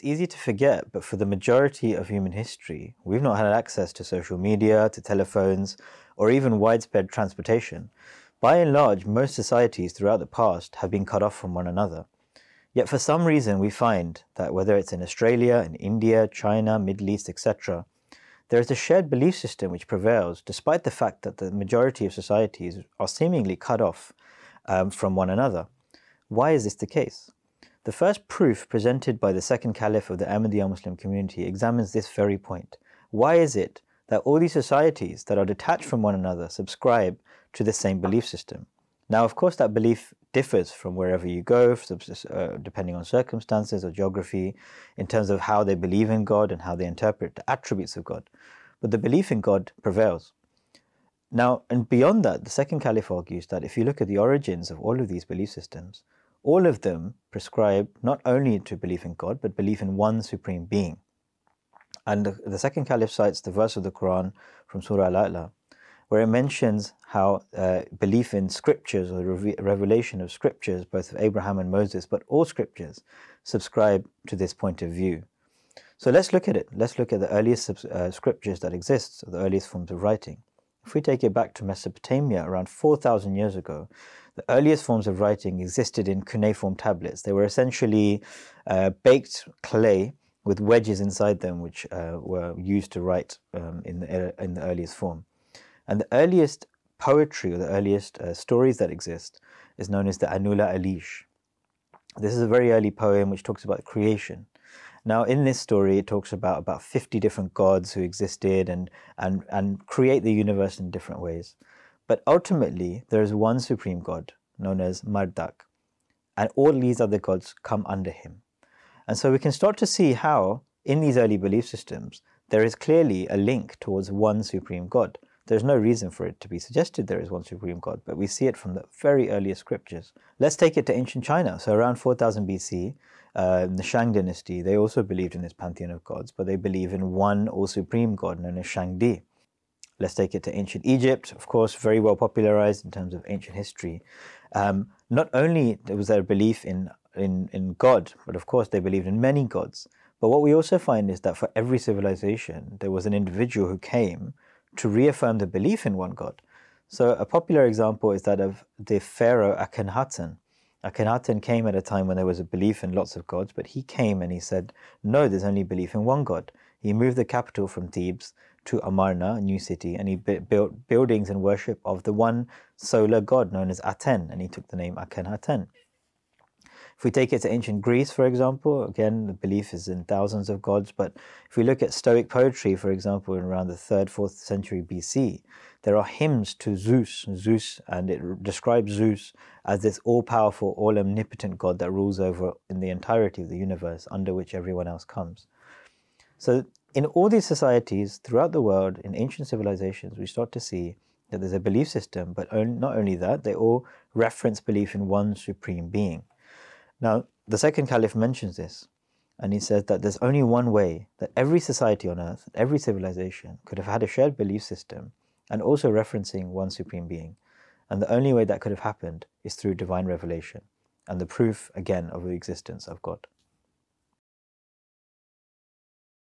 It's easy to forget, but for the majority of human history, we've not had access to social media, to telephones, or even widespread transportation. By and large, most societies throughout the past have been cut off from one another. Yet for some reason, we find that whether it's in Australia, in India, China, Middle East, etc., there is a shared belief system which prevails despite the fact that the majority of societies are seemingly cut off um, from one another. Why is this the case? The first proof presented by the second caliph of the Ahmadiyya Muslim community examines this very point. Why is it that all these societies that are detached from one another subscribe to the same belief system? Now, of course, that belief differs from wherever you go, uh, depending on circumstances or geography, in terms of how they believe in God and how they interpret the attributes of God. But the belief in God prevails. Now, and beyond that, the second caliph argues that if you look at the origins of all of these belief systems, all of them prescribe not only to believe in God, but believe in one supreme being. And the, the second caliph cites the verse of the Quran from Surah Al-A'la, where it mentions how uh, belief in scriptures or re- revelation of scriptures, both of Abraham and Moses, but all scriptures, subscribe to this point of view. So let's look at it. Let's look at the earliest uh, scriptures that exist, the earliest forms of writing. If we take it back to Mesopotamia around 4,000 years ago, the earliest forms of writing existed in cuneiform tablets. They were essentially uh, baked clay with wedges inside them, which uh, were used to write um, in, the, uh, in the earliest form. And the earliest poetry, or the earliest uh, stories that exist, is known as the Anula Elish. This is a very early poem which talks about creation. Now, in this story, it talks about about 50 different gods who existed and, and, and create the universe in different ways. But ultimately, there is one supreme god known as Mardak, and all these other gods come under him. And so we can start to see how, in these early belief systems, there is clearly a link towards one supreme god. There's no reason for it to be suggested there is one supreme god, but we see it from the very earliest scriptures. Let's take it to ancient China. So around 4000 BC, uh, the Shang dynasty, they also believed in this pantheon of gods, but they believe in one or supreme god known as Shangdi. Let's take it to ancient Egypt, of course, very well popularized in terms of ancient history. Um, not only was there a belief in, in, in God, but of course they believed in many gods. But what we also find is that for every civilization, there was an individual who came to reaffirm the belief in one God. So a popular example is that of the pharaoh Akhenaten. Akhenaten came at a time when there was a belief in lots of gods, but he came and he said, no, there's only belief in one God. He moved the capital from Thebes to Amarna, a new city, and he built buildings in worship of the one solar god known as Aten, and he took the name Akhenaten. If we take it to ancient Greece, for example, again, the belief is in thousands of gods, but if we look at Stoic poetry, for example, in around the 3rd, 4th century BC, there are hymns to Zeus, Zeus, and it describes Zeus as this all-powerful, all-omnipotent god that rules over in the entirety of the universe, under which everyone else comes. So in all these societies throughout the world, in ancient civilizations, we start to see that there's a belief system, but on, not only that, they all reference belief in one supreme being. Now, the second caliph mentions this, and he says that there's only one way that every society on earth, every civilization, could have had a shared belief system and also referencing one supreme being. And the only way that could have happened is through divine revelation and the proof, again, of the existence of God.